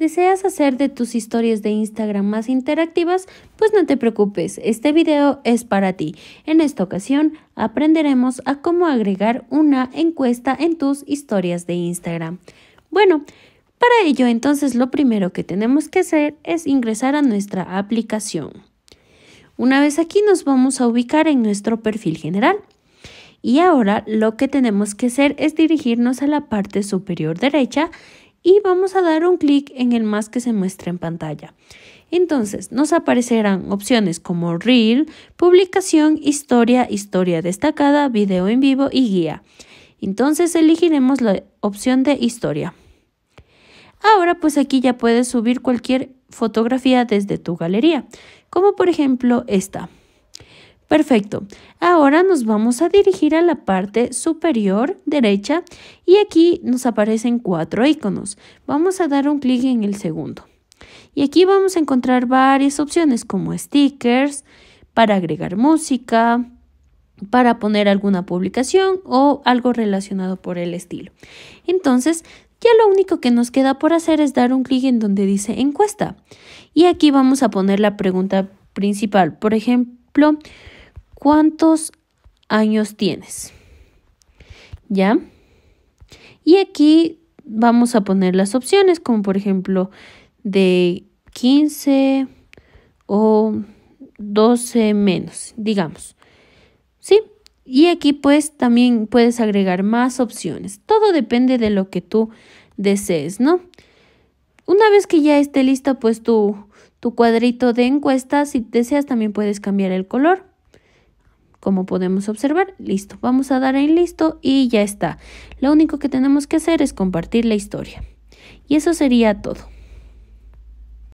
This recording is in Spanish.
¿Deseas hacer de tus historias de Instagram más interactivas? Pues no te preocupes, este video es para ti. En esta ocasión aprenderemos a cómo agregar una encuesta en tus historias de Instagram. Bueno, para ello entonces lo primero que tenemos que hacer es ingresar a nuestra aplicación. Una vez aquí nos vamos a ubicar en nuestro perfil general. Y ahora lo que tenemos que hacer es dirigirnos a la parte superior derecha y vamos a dar un clic en el más que se muestra en pantalla. Entonces nos aparecerán opciones como Reel, Publicación, Historia, Historia destacada, Video en vivo y Guía. Entonces elegiremos la opción de Historia. Ahora pues aquí ya puedes subir cualquier fotografía desde tu galería, como por ejemplo esta. Perfecto. Ahora nos vamos a dirigir a la parte superior derecha y aquí nos aparecen cuatro iconos. Vamos a dar un clic en el segundo. Y aquí vamos a encontrar varias opciones como stickers, para agregar música, para poner alguna publicación o algo relacionado por el estilo. Entonces, ya lo único que nos queda por hacer es dar un clic en donde dice encuesta. Y aquí vamos a poner la pregunta principal. Por ejemplo, cuántos años tienes. ¿Ya? Y aquí vamos a poner las opciones, como por ejemplo de 15 o 12 menos, digamos. ¿Sí? Y aquí pues también puedes agregar más opciones. Todo depende de lo que tú desees, ¿no? Una vez que ya esté lista pues tu, tu cuadrito de encuesta, si deseas también puedes cambiar el color como podemos observar. Listo, vamos a dar en listo y ya está. Lo único que tenemos que hacer es compartir la historia. Y eso sería todo.